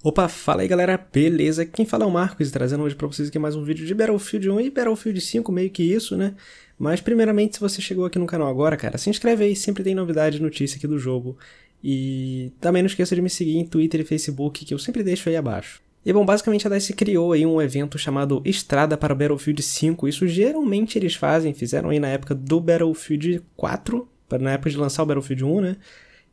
Opa, fala aí galera, beleza? Quem fala é o Marcos, trazendo hoje para vocês aqui mais um vídeo de Battlefield 1 e Battlefield 5, meio que isso, né? Mas primeiramente, se você chegou aqui no canal agora, cara, se inscreve aí, sempre tem novidade, notícia aqui do jogo. E também não esqueça de me seguir em Twitter e Facebook, que eu sempre deixo aí abaixo. E bom, basicamente a DICE criou aí um evento chamado Estrada para Battlefield 5, isso geralmente eles fazem, fizeram aí na época do Battlefield 4, na época de lançar o Battlefield 1, né?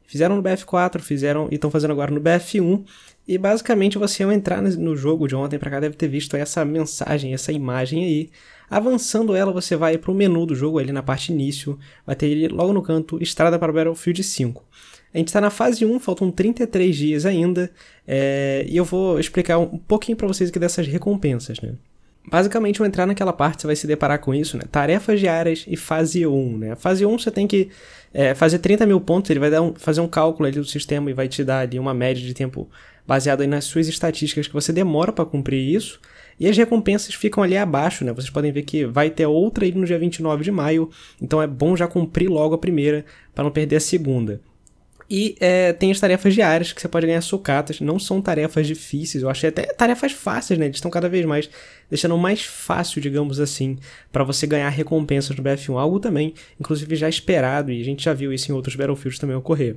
Fizeram no BF4, fizeram e estão fazendo agora no BF1. E basicamente você ao entrar no jogo de ontem para cá deve ter visto essa mensagem, essa imagem aí. Avançando ela, você vai para o menu do jogo ali na parte início, vai ter ele logo no canto Estrada para Battlefield 5. A gente está na fase 1, faltam 33 dias ainda, é, e eu vou explicar um pouquinho para vocês aqui dessas recompensas, né? basicamente, ao entrar naquela parte, você vai se deparar com isso, né? Tarefas diárias e fase 1, né? Fase 1 você tem que é, fazer 30 mil pontos, ele vai dar um, fazer um cálculo ali do sistema e vai te dar ali uma média de tempo baseado nas suas estatísticas que você demora para cumprir isso. E as recompensas ficam ali abaixo, né? Vocês podem ver que vai ter outra aí no dia 29 de maio, então é bom já cumprir logo a primeira para não perder a segunda. E é, tem as tarefas diárias que você pode ganhar sucatas. Não são tarefas difíceis, eu achei até tarefas fáceis, né? Eles estão cada vez mais deixando mais fácil, digamos assim, para você ganhar recompensas no BF1. Algo também, inclusive, já esperado, e a gente já viu isso em outros Battlefields também ocorrer.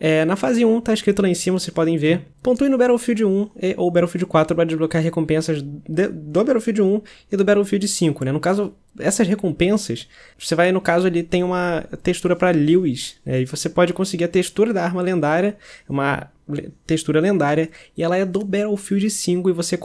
É, na fase 1, tá escrito lá em cima, vocês podem ver. Pontue no Battlefield 1 e, ou Battlefield 4 para desbloquear recompensas de, do Battlefield 1 e do Battlefield 5, né? No caso, essas recompensas, você vai, no caso, ali tem uma textura para Lewis, né? E você pode conseguir a textura da arma lendária, uma textura lendária, e ela é do Battlefield 5 e você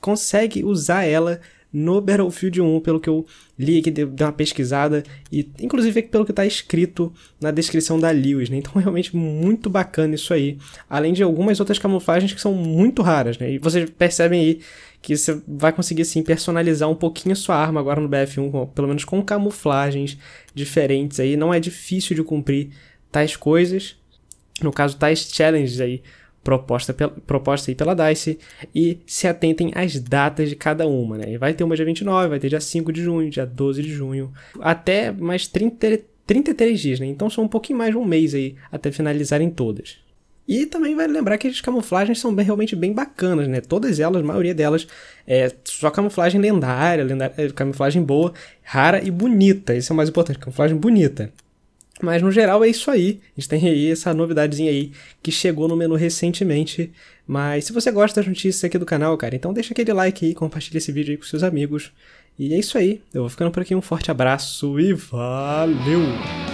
consegue usar ela no Battlefield 1, pelo que eu li aqui, dei uma pesquisada, e inclusive pelo que está escrito na descrição da Lewis, né? Então realmente muito bacana isso aí. Além de algumas outras camuflagens que são muito raras, né? E vocês percebem aí que você vai conseguir sim personalizar um pouquinho a sua arma agora no BF1, pelo menos com camuflagens diferentes aí. Não é difícil de cumprir tais coisas, no caso tais challenges aí proposta, proposta aí pela DICE e se atentem às datas de cada uma, né? vai ter uma dia 29, vai ter dia 5 de junho, dia 12 de junho, até mais 30, 33 dias, né? Então são um pouquinho mais de um mês aí até finalizarem todas. E também vai vale lembrar que as camuflagens são bem, realmente bem bacanas, né? Todas elas, a maioria delas, é só camuflagem lendária, lendária é, camuflagem boa, rara e bonita. Isso é o mais importante, camuflagem bonita. Mas no geral é isso aí. A gente tem aí essa novidadezinha aí que chegou no menu recentemente. Mas se você gosta das notícias aqui do canal, cara, então deixa aquele like aí, compartilha esse vídeo aí com seus amigos. E é isso aí. Eu vou ficando por aqui. Um forte abraço e valeu!